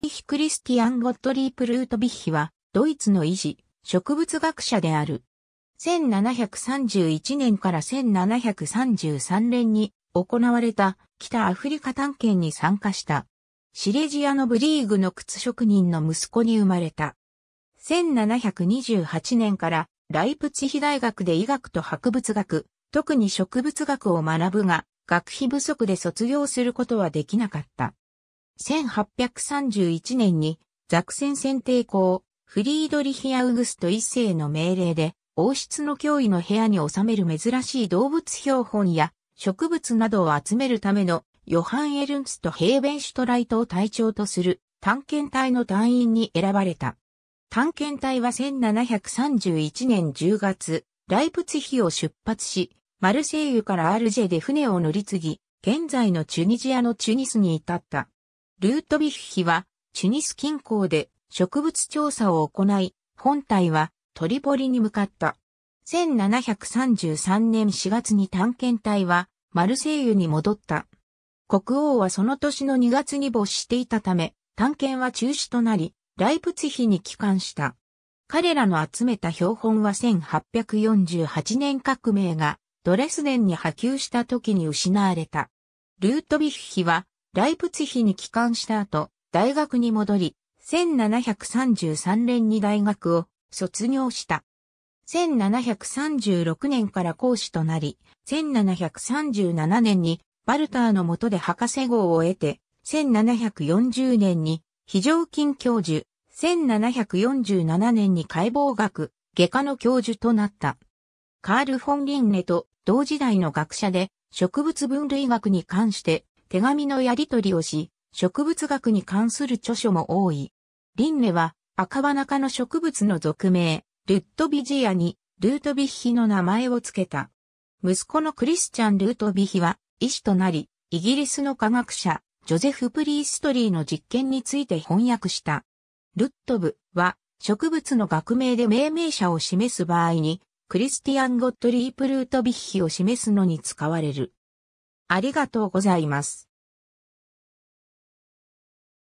ビヒ・クリスティアン・ゴットリープ・ルート・ビッヒは、ドイツの維持、植物学者である。1731年から1733年に行われた北アフリカ探検に参加した。シレジアのブリーグの靴職人の息子に生まれた。1728年からライプツヒ大学で医学と博物学、特に植物学を学ぶが、学費不足で卒業することはできなかった。1831年にザクセン選定校、フリードリヒアウグスト一世の命令で、王室の脅威の部屋に収める珍しい動物標本や植物などを集めるためのヨハン・エルンスト・ヘーベンシュトライトを隊長とする探検隊の隊員に選ばれた。探検隊は1731年10月、ライプツヒを出発し、マルセイユからアルジェで船を乗り継ぎ、現在のチュニジアのチュニスに至った。ルートビッヒは、チュニス近郊で植物調査を行い、本体はトリポリに向かった。1733年4月に探検隊はマルセイユに戻った。国王はその年の2月に没していたため、探検は中止となり、ライプツヒに帰還した。彼らの集めた標本は1848年革命がドレスデンに波及した時に失われた。ルートビッヒはライプツヒに帰還した後、大学に戻り、1733年に大学を卒業した。1736年から講師となり、1737年にバルターの下で博士号を得て、1740年に非常勤教授、1747年に解剖学、外科の教授となった。カール・フォン・リンネと同時代の学者で植物分類学に関して手紙のやり取りをし、植物学に関する著書も多い。リンネは、赤花科の植物の俗名、ルットビジアに、ルートビヒの名前を付けた。息子のクリスチャン・ルートビヒは、医師となり、イギリスの科学者、ジョゼフ・プリーストリーの実験について翻訳した。ルットブは、植物の学名で命名者を示す場合に、クリスティアン・ゴットリープ・ルートビヒを示すのに使われる。ありがとうございます。